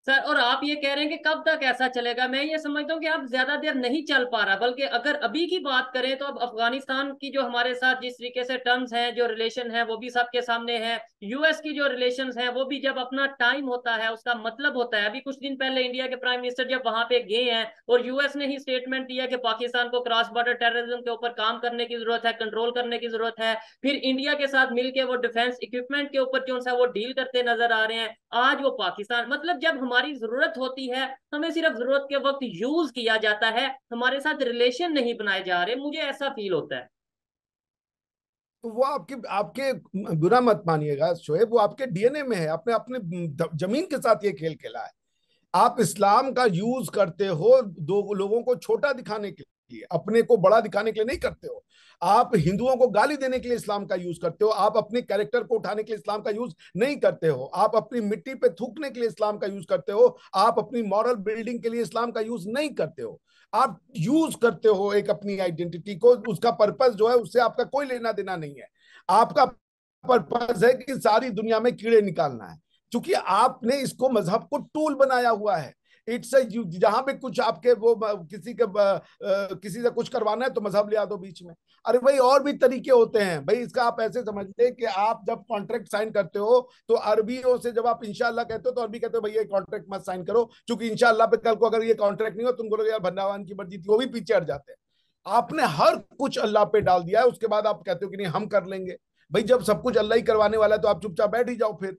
सर और आप ये कह रहे हैं कि कब तक ऐसा चलेगा मैं ये समझता हूँ कि अब ज्यादा देर नहीं चल पा रहा बल्कि अगर अभी की बात करें तो अब अफगानिस्तान की जो हमारे साथ जिस तरीके से टर्म्स हैं जो रिलेशन है वो भी सबके सामने है यूएस की जो रिलेशन है वो भी जब अपना टाइम होता है उसका मतलब होता है अभी कुछ दिन पहले इंडिया के प्राइम मिनिस्टर जब वहां पे गए हैं और यूएस ने ही स्टेटमेंट दिया कि पाकिस्तान को क्रॉस बॉर्डर टेररिज्म के ऊपर काम करने की जरूरत है कंट्रोल करने की जरूरत है फिर इंडिया के साथ मिलकर वो डिफेंस इक्विपमेंट के ऊपर जो है वो डील करते नजर आ रहे हैं आज वो पाकिस्तान मतलब जब हम हमारी जरूरत होती है हमें सिर्फ जरूरत के वक्त यूज किया जाता है हमारे साथ रिलेशन नहीं बनाए जा रहे मुझे ऐसा फील होता है तो वो आपके आपके बुरा मत मानिएगा शोएब वो आपके डीएनए में है आपने अपने जमीन के साथ ये खेल खेला है आप इस्लाम का यूज करते हो दो लोगों को छोटा दिखाने के की अपने को बड़ा दिखाने के लिए नहीं करते हो आप हिंदुओं को गाली देने के लिए इस्लाम का यूज करते हो आप अपने कैरेक्टर को उठाने के लिए इस्लाम का यूज नहीं करते हो आप अपनी मिट्टी पे थूकने के लिए इस्लाम का यूज करते हो आप अपनी मॉरल बिल्डिंग के लिए इस्लाम का यूज नहीं करते हो आप यूज करते हो एक अपनी आइडेंटिटी को उसका पर्पज जो है उससे आपका कोई लेना देना नहीं है आपका पर्पज है कि सारी दुनिया में कीड़े निकालना है क्योंकि आपने इसको मजहब को टूल बनाया हुआ है इट्स जहां पे कुछ आपके वो किसी के किसी से कुछ करवाना है तो मजहब ले आ दो बीच में अरे भाई और भी तरीके होते हैं भाई इसका आप ऐसे ले कि आप जब कॉन्ट्रैक्ट साइन करते हो तो अरबियों से जब आप इंशाला कहते हो तो अरबी कहते हो भाई ये कॉन्ट्रैक्ट मत साइन करो क्योंकि इंशाला पे कल को अगर ये कॉन्ट्रैक्ट नहीं हो तो तुम बोलोगे यार भंडावान की मर्जी थी वो भी पीछे हट जाते हैं आपने हर कुछ अल्लाह पे डाल दिया है उसके बाद आप कहते हो कि नहीं हम कर लेंगे भाई जब सब कुछ अल्लाह ही करवाने वाला है तो आप चुपचाप बैठ ही जाओ फिर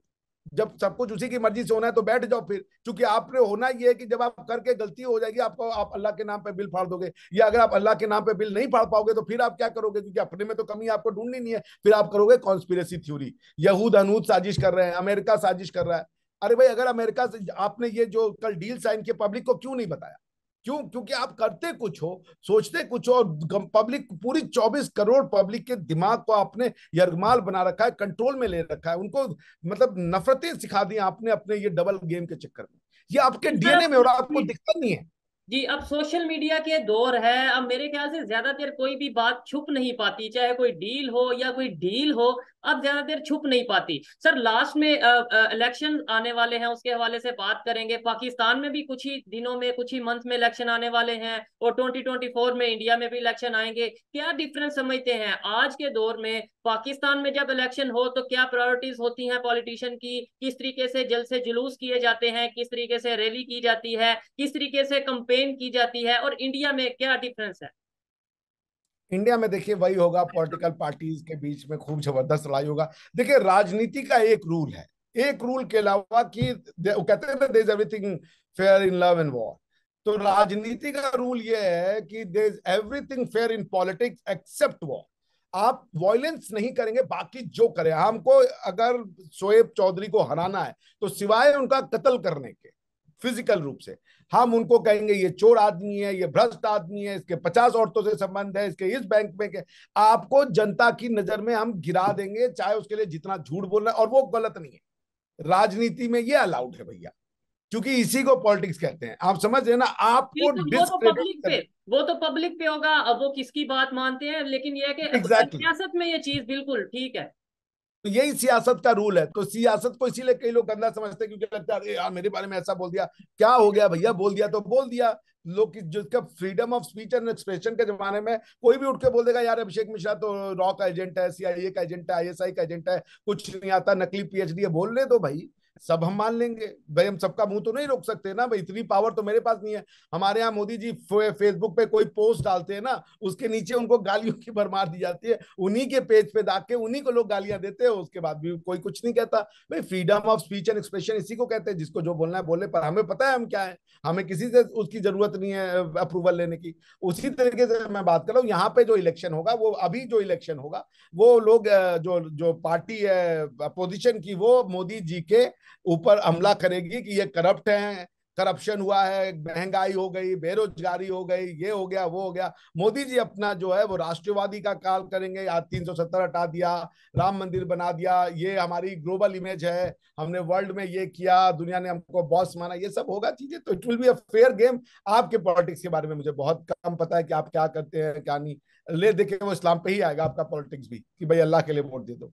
जब सब कुछ उसी की मर्जी से होना है तो बैठ जाओ फिर क्योंकि आपने होना ये है कि जब आप करके गलती हो जाएगी आपको आप अल्लाह के नाम पे बिल फाड़ दोगे या अगर आप अल्लाह के नाम पे बिल नहीं फाड़ पाओगे तो फिर आप क्या करोगे क्योंकि अपने में तो कमी आपको ढूंढनी नहीं है फिर आप करोगे कॉन्स्पिरसी थ्योरी यहूद अनूद साजिश कर रहे हैं अमेरिका साजिश कर रहा है अरे भाई अगर अमेरिका से आपने ये जो कल डील साइन किया पब्लिक को क्यों नहीं बताया क्यों क्योंकि आप करते कुछ हो सोचते कुछ हो और पब्लिक पूरी 24 करोड़ पब्लिक के दिमाग को आपने यरगमाल बना रखा है कंट्रोल में ले रखा है उनको मतलब नफरतें सिखा दी आपने अपने ये डबल गेम के चक्कर में ये आपके डीएनए में और आपको दिखता नहीं है जी अब सोशल मीडिया के दौर है अब मेरे ख्याल से ज्यादा देर कोई भी बात छुप नहीं पाती चाहे कोई डील हो या कोई डील हो अब ज्यादा देर छुप नहीं पाती सर लास्ट में इलेक्शन आने वाले हैं उसके हवाले से बात करेंगे पाकिस्तान में भी कुछ ही दिनों में कुछ ही मंथ में इलेक्शन आने वाले हैं और 2024 में इंडिया में भी इलेक्शन आएंगे क्या डिफरेंस समझते हैं आज के दौर में पाकिस्तान में जब इलेक्शन हो तो क्या प्रायोरिटीज होती हैं पॉलिटिशियन की किस तरीके से जल से जुलूस किए जाते हैं किस तरीके से रैली की जाती है किस तरीके से कंपेन स्पेन की जाती है और इंडिया में क्या डिफरेंस है इंडिया में देखिए वही होगा पॉलिटिकल पार्टीज के बीच में खूब जबरदस्त लड़ाई होगा देखिए राजनीति का एक रूल है एक रूल के अलावा कि कहते हैं ना everything fair in love and war तो राजनीति का रूल ये है कि there's everything fair in politics except war आप वॉयलेंस नहीं करेंगे बाकी जो करें हमको अगर शोएब चौधरी को हराना है तो सिवाय उनका कत्ल करने के फिजिकल रूप से हम उनको कहेंगे ये चोर आदमी है ये भ्रष्ट आदमी है इसके पचास औरतों से संबंध है इसके इस बैंक में आपको जनता की नजर में हम गिरा देंगे चाहे उसके लिए जितना झूठ बोल रहे और वो गलत नहीं है राजनीति में ये अलाउड है भैया क्योंकि इसी को पॉलिटिक्स कहते हैं आप समझ रहे ना आपको तो वो तो पब्लिक पे वो तो पब्लिक पे होगा अब वो किसकी बात मानते हैं लेकिन ये कि exactly. सियासत में ये चीज बिल्कुल ठीक है तो यही सियासत का रूल है तो सियासत को इसीलिए कई लोग गंदा समझते क्योंकि लगता है यार मेरे बारे में ऐसा बोल दिया क्या हो गया भैया बोल दिया तो बोल दिया लोग जिसका freedom of speech and expression के जमाने में कोई भी उठ के बोल देगा यार अभिषेक मिश्रा तो रॉ का एजेंट है सीआईए का एजेंट है आईएसआई का एजेंट है कुछ नहीं आता नकली पीएचडी है बोलने दो भाई सब हम मान लेंगे भाई हम सबका मुंह तो नहीं रोक सकते ना भाई इतनी पावर तो मेरे पास नहीं है हमारे यहाँ मोदी जी फेसबुक पे कोई पोस्ट डालते हैं ना उसके नीचे उनको गालियों की भरमार दी जाती है उन्हीं के पेज पे दाग के उन्हीं को लोग गालियां देते हैं उसके बाद भी कोई कुछ नहीं कहता भाई freedom of speech and expression इसी को कहते हैं जिसको जो बोलना है बोले पर हमें पता है हम क्या है हमें किसी से उसकी जरूरत नहीं है अप्रूवल लेने की उसी तरीके से मैं बात कर रहा हूँ यहाँ पे जो इलेक्शन होगा वो अभी जो इलेक्शन होगा वो लोग जो जो पार्टी है अपोजिशन की वो मोदी जी के ऊपर हमला हम्म। करेगी कि ये करप्ट हैं करप्शन हुआ है महंगाई हो गई बेरोजगारी हो गई ये हो गया वो हो गया मोदी जी अपना जो है वो राष्ट्रवादी का काल करेंगे आज तीन सौ सत्तर हटा दिया राम मंदिर बना दिया ये हमारी ग्लोबल इमेज है हमने वर्ल्ड में ये किया दुनिया ने हमको बॉस माना ये सब होगा चीजें तो it will be a fair game आपके पॉलिटिक्स के बारे में मुझे बहुत कम पता है कि आप क्या करते हैं क्या नहीं ले देखे वो इस्लाम पे ही आएगा आपका पॉलिटिक्स भी कि भाई अल्लाह के लिए वोट दे दो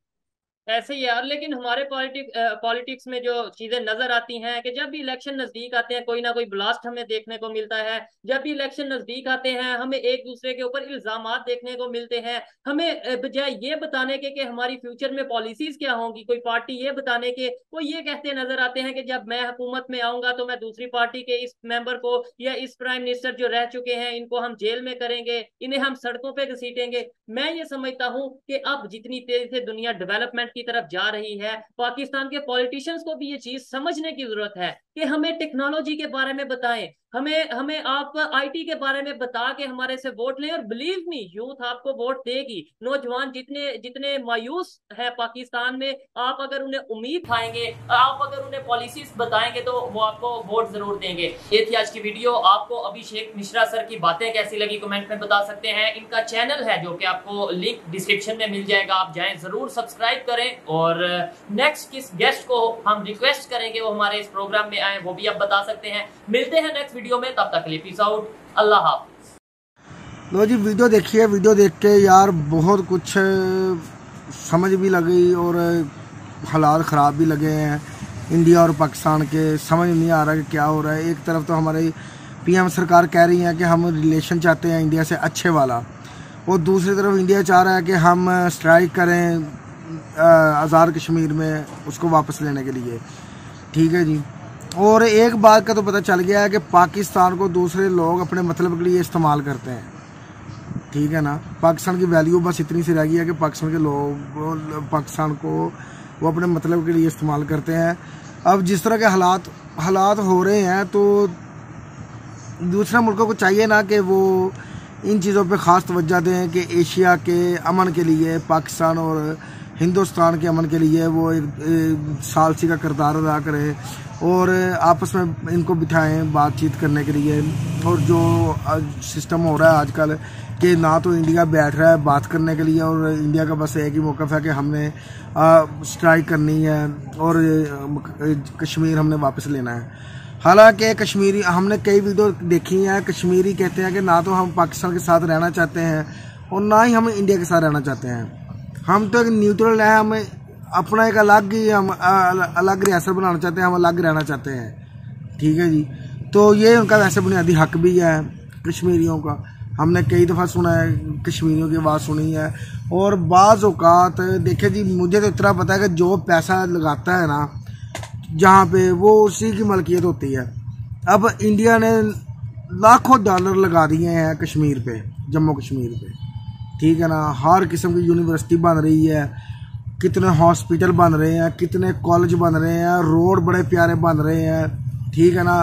ऐसे ही यार लेकिन हमारे पॉलिटिक पॉलिटिक्स में जो चीजें नजर आती हैं कि जब भी इलेक्शन नजदीक आते हैं कोई ना कोई ब्लास्ट हमें देखने को मिलता है जब भी इलेक्शन नजदीक आते हैं हमें एक दूसरे के ऊपर इल्जाम देखने को मिलते हैं हमें बजाय ये बताने के कि हमारी फ्यूचर में पॉलिसीज क्या होंगी कोई पार्टी ये बताने के वो ये कहते नजर आते हैं कि जब मैं हुकूमत में आऊंगा तो मैं दूसरी पार्टी के इस मेंबर को या इस प्राइम मिनिस्टर जो रह चुके हैं इनको हम जेल में करेंगे इन्हें हम सड़कों पर घसीटेंगे मैं ये समझता हूँ कि अब जितनी तेजी से दुनिया डेवलपमेंट की तरफ जा रही है पाकिस्तान के पॉलिटिशियंस को भी ये चीज समझने की जरूरत है कि हमें टेक्नोलॉजी के बारे में बताएं हमें हमें आप आईटी के बारे में बता के हमारे से वोट लें और बिलीव मी यूथ आपको वोट देगी नौजवान जितने जितने मायूस है पाकिस्तान में आप अगर उन्हें उम्मीद खाएंगे आप अगर उन्हें पॉलिसीज बताएंगे तो वो आपको वोट जरूर देंगे ये थी आज की वीडियो आपको अभिषेक मिश्रा सर की बातें कैसी लगी कमेंट में बता सकते हैं इनका चैनल है जो कि आपको लिंक डिस्क्रिप्शन में मिल जाएगा आप जाए जरूर सब्सक्राइब करें और नेक्स्ट किस गेस्ट को हम रिक्वेस्ट करेंगे वो हमारे इस प्रोग्राम में आए वो भी आप बता सकते हैं मिलते हैं नेक्स्ट वीडियो में तब तक लिए पीस आउट अल्लाह लो जी वीडियो देखिए वीडियो देख के यार बहुत कुछ समझ भी लगी और हालात ख़राब भी लगे हैं इंडिया और पाकिस्तान के समझ नहीं आ रहा कि क्या हो रहा है एक तरफ तो हमारे पीएम सरकार कह रही है कि हम रिलेशन चाहते हैं इंडिया से अच्छे वाला और दूसरी तरफ इंडिया चाह रहा है कि हम स्ट्राइक करें आज़ाद कश्मीर में उसको वापस लेने के लिए ठीक है जी और एक बात का तो पता चल गया है कि पाकिस्तान को दूसरे लोग अपने मतलब के लिए इस्तेमाल करते हैं ठीक है ना पाकिस्तान की वैल्यू बस इतनी सी रह गई है कि पाकिस्तान के लोग पाकिस्तान को वो अपने मतलब के लिए इस्तेमाल करते हैं अब जिस तरह के हालात हालात हो रहे हैं तो दूसरे मुल्कों को चाहिए ना कि वो इन चीज़ों पे ख़ास तोज्जा दें कि एशिया के अमन के लिए पाकिस्तान और हिंदुस्तान के अमन के लिए वो एक, सालसी का किरदार अदा करें और आपस में इनको बिठाएं बातचीत करने के लिए और जो सिस्टम हो रहा है आजकल कि ना तो इंडिया बैठ रहा है बात करने के लिए और इंडिया का बस एक ही मौका है कि हमने स्ट्राइक करनी है और कश्मीर हमने वापस लेना है हालांकि कश्मीरी हमने कई वीडियो देखी हैं कश्मीरी कहते हैं कि ना तो हम पाकिस्तान के साथ रहना चाहते हैं और ना ही हम इंडिया के साथ रहना चाहते हैं हम तो एक न्यूट्रल है हम अपना एक अलग ही हम अलग रियासत बनाना चाहते हैं हम अलग रहना चाहते हैं ठीक है जी तो ये उनका वैसे बुनियादी हक भी है कश्मीरियों का हमने कई दफ़ा सुना है कश्मीरियों की आवाज़ सुनी है और बाज़ अवत देखे जी मुझे तो इतना पता है कि जो पैसा लगाता है ना जहाँ पे वो उसी की मलकियत होती है अब इंडिया ने लाखों डॉलर लगा दिए हैं कश्मीर पे जम्मू कश्मीर पे ठीक है ना हर किस्म की यूनिवर्सिटी बन रही है कितने हॉस्पिटल बन रहे हैं कितने कॉलेज बन रहे हैं रोड बड़े प्यारे बन रहे हैं ठीक है ना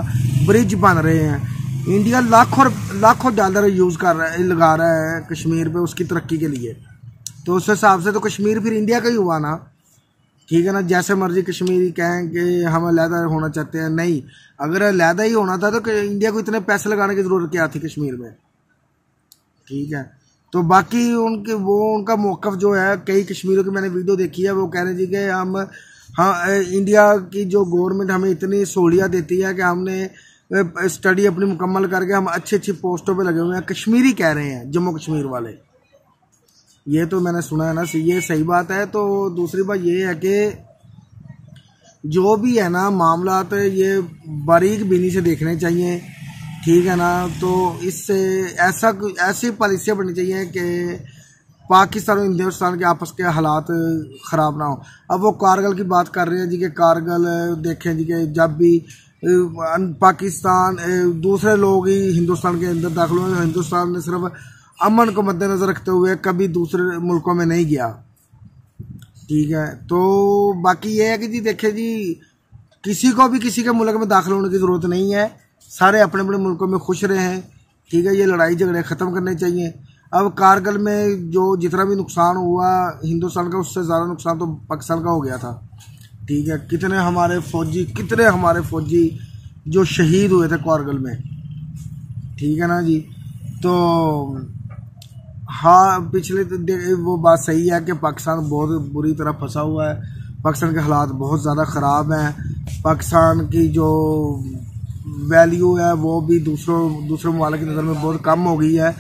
ब्रिज बन रहे हैं इंडिया लाखों लाखों डॉलर यूज़ कर रहा है लगा रहा है कश्मीर पे उसकी तरक्की के लिए तो उस हिसाब से तो कश्मीर फिर इंडिया का ही हुआ ना ठीक है ना जैसे मर्जी कश्मीरी कहें कि हम अलहदा होना चाहते हैं नहीं अगर अलहदा ही होना था तो इंडिया को इतने पैसे लगाने की ज़रूरत क्या थी कश्मीर में ठीक है तो बाकी उनके वो उनका मौक़ जो है कई कश्मीरों की मैंने वीडियो देखी है वो कह रहे थी कि हम हाँ इंडिया की जो गवर्नमेंट हमें इतनी सहूलियात देती है कि हमने स्टडी अपनी मुकम्मल करके हम अच्छी अच्छी पोस्टों पे लगे हुए हैं कश्मीरी कह रहे हैं जम्मू कश्मीर वाले ये तो मैंने सुना है ना ये सही बात है तो दूसरी बात ये है कि जो भी है ना मामला ये बारीक बीनी से देखने चाहिए ठीक है ना तो इससे ऐसा ऐसी पॉलिसी बननी चाहिए कि पाकिस्तान और हिंदुस्तान के आपस के हालात ख़राब ना हो अब वो कारगिल की बात कर रहे हैं जी कि कारगिल देखें जी कि जब भी पाकिस्तान दूसरे लोग ही हिंदुस्तान के अंदर दाखिल हुए हिंदुस्तान ने सिर्फ अमन को मद्देनज़र रखते हुए कभी दूसरे मुल्कों में नहीं गया ठीक है तो बाकी ये है कि जी देखें जी किसी को भी किसी के मुल्क में दाखिल होने की ज़रूरत नहीं है सारे अपने अपने मुल्कों में खुश रहे हैं ठीक है ये लड़ाई झगड़े ख़त्म करने चाहिए अब कारगिल में जो जितना भी नुकसान हुआ हिंदुस्तान का उससे ज़्यादा नुकसान तो पाकिस्तान का हो गया था ठीक है कितने हमारे फौजी कितने हमारे फौजी जो शहीद हुए थे कारगिल में ठीक है ना जी तो हाँ पिछले तो वो बात सही है कि पाकिस्तान बहुत बुरी तरह फंसा हुआ है पाकिस्तान के हालात बहुत ज़्यादा ख़राब हैं पाकिस्तान की जो वैल्यू है वो भी दूसरों दूसरे ममालिक की नज़र में बहुत कम हो गई है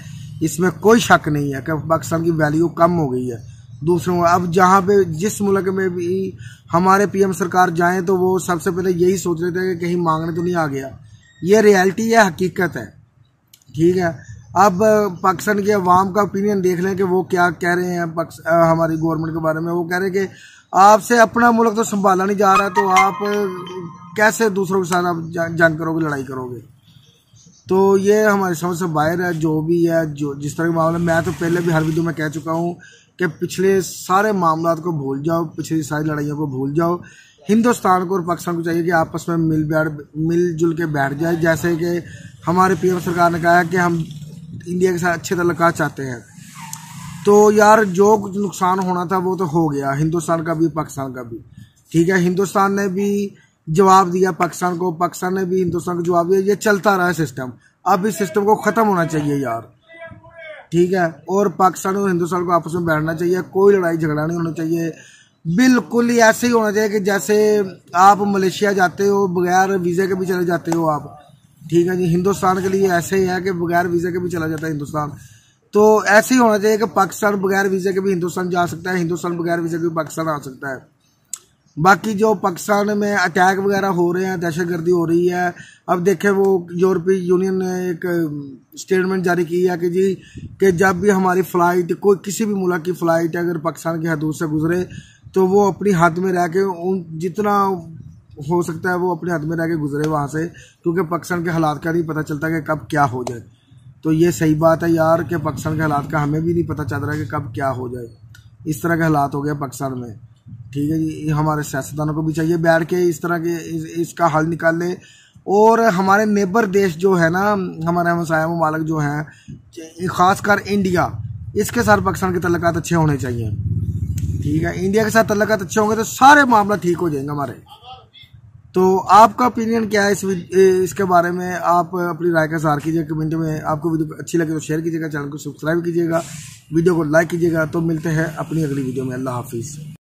इसमें कोई शक नहीं है कि पाकिस्तान की वैल्यू कम हो गई है दूसरों अब जहाँ पे जिस मुल्क में भी हमारे पीएम सरकार जाएं तो वो सबसे पहले यही सोच रहे थे कि कहीं मांगने तो नहीं आ गया ये रियलिटी है हकीकत है ठीक है अब पाकिस्तान के अवाम का ओपिनियन देख लें कि वो क्या कह रहे हैं हमारी गवर्नमेंट के बारे में वो कह रहे हैं कि आपसे अपना मुल्क तो संभाला नहीं जा रहा तो आप कैसे दूसरों के साथ आप जंग करोगे लड़ाई करोगे तो ये हमारे समझ से बाहर है जो भी है जो जिस तरह के मामले मैं तो पहले भी हर वीडियो में कह चुका हूँ कि पिछले सारे मामला को भूल जाओ पिछली सारी लड़ाइयों को भूल जाओ हिंदुस्तान को और पाकिस्तान को चाहिए कि आपस में मिल बैठ मिलजुल के बैठ जाए जैसे कि हमारे पीएम सरकार ने कहा कि हम इंडिया के साथ अच्छे तल्लक चाहते हैं तो यार जो कुछ नुकसान होना था वो तो हो गया हिंदुस्तान का भी पाकिस्तान का भी ठीक है हिंदुस्तान ने भी जवाब दिया पाकिस्तान को पाकिस्तान ने भी हिंदुस्तान को जवाब दिया ये चलता रहा सिस्टम अब इस सिस्टम को ख़त्म होना चाहिए यार ठीक है और पाकिस्तान और हिंदुस्तान को आपस में बैठना चाहिए कोई लड़ाई झगड़ा नहीं होना चाहिए बिल्कुल ही ऐसे ही होना चाहिए कि जैसे आप मलेशिया जाते हो बगैर वीज़े के भी चले जाते हो आप ठीक है जी हिंदुस्तान के लिए ऐसे ही है कि बगैर वीज़े के भी चला जाता है हिंदुस्तान तो ऐसे ही होना चाहिए कि पाकिस्तान बगैर वीज़े के भी हिंदुस्तान जा सकता है हिंदुस्तान बगैर वीज़े के भी पाकिस्तान आ सकता है बाकी जो पाकिस्तान में अटैक वगैरह हो रहे हैं दहशत गर्दी हो रही है अब देखें वो यूरोपीय यूनियन ने एक स्टेटमेंट जारी की है कि जी कि जब भी हमारी फ़्लाइट कोई किसी भी मुल्क की फ़्लाइट अगर पाकिस्तान की हदूद से गुजरे तो वो अपनी हद में रह के उन जितना हो सकता है वो अपने हद में रह के गुजरे वहाँ से क्योंकि पाकिस्तान के हालात का नहीं पता चलता कि कब क्या हो जाए तो ये सही बात है यार कि पाकिस्तान के हालात का हमें भी नहीं पता चल रहा है कि कब क्या हो जाए इस तरह के हालात हो गए पाकिस्तान में ठीक है जी हमारे सियासतदानों को भी चाहिए बैठ के इस तरह के इस, इसका हल निकाल ले और हमारे नेबर देश जो है ना हमारे हमसाया ममालक जो हैं ख़ासकर इंडिया इसके साथ पाकिस्तान के तलक अच्छे होने चाहिए ठीक है इंडिया के साथ तलक अच्छे होंगे तो सारे मामला ठीक हो जाएंगे हमारे तो आपका ओपिनियन क्या है इस इसके बारे में आप अपनी राय का सहार कीजिए कमेंट में आपको वीडियो अच्छी लगे तो शेयर कीजिएगा चैनल को सब्सक्राइब कीजिएगा वीडियो को लाइक कीजिएगा तो मिलते हैं अपनी अगली वीडियो में अल्लाह हाफिज़